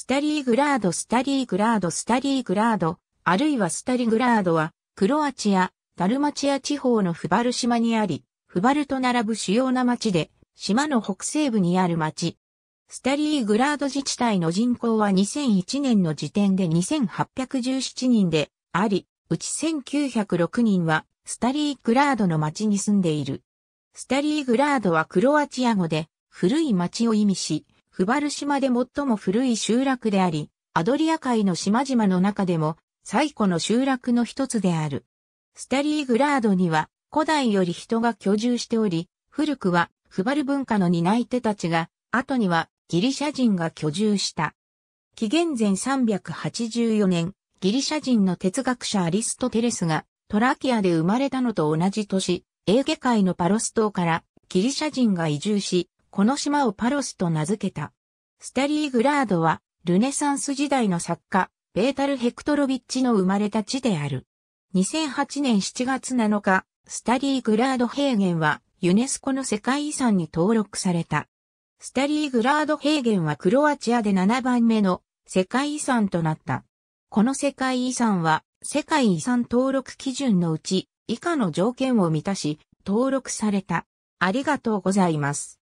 スタリーグラード、スタリーグラード、スタリーグラード、あるいはスタリグラードは、クロアチア、ダルマチア地方のフバル島にあり、フバルと並ぶ主要な町で、島の北西部にある町。スタリーグラード自治体の人口は2001年の時点で2817人であり、うち1906人はスタリーグラードの町に住んでいる。スタリーグラードはクロアチア語で古い町を意味し、フバル島で最も古い集落であり、アドリア海の島々の中でも最古の集落の一つである。スタリーグラードには古代より人が居住しており、古くはフバル文化の担い手たちが、後にはギリシャ人が居住した。紀元前384年、ギリシャ人の哲学者アリストテレスがトラキアで生まれたのと同じ年、エーゲ海のパロス島からギリシャ人が移住し、この島をパロスと名付けた。スタリーグラードは、ルネサンス時代の作家、ベータル・ヘクトロビッチの生まれた地である。2008年7月7日、スタリーグラード平原は、ユネスコの世界遺産に登録された。スタリーグラード平原はクロアチアで7番目の世界遺産となった。この世界遺産は、世界遺産登録基準のうち、以下の条件を満たし、登録された。ありがとうございます。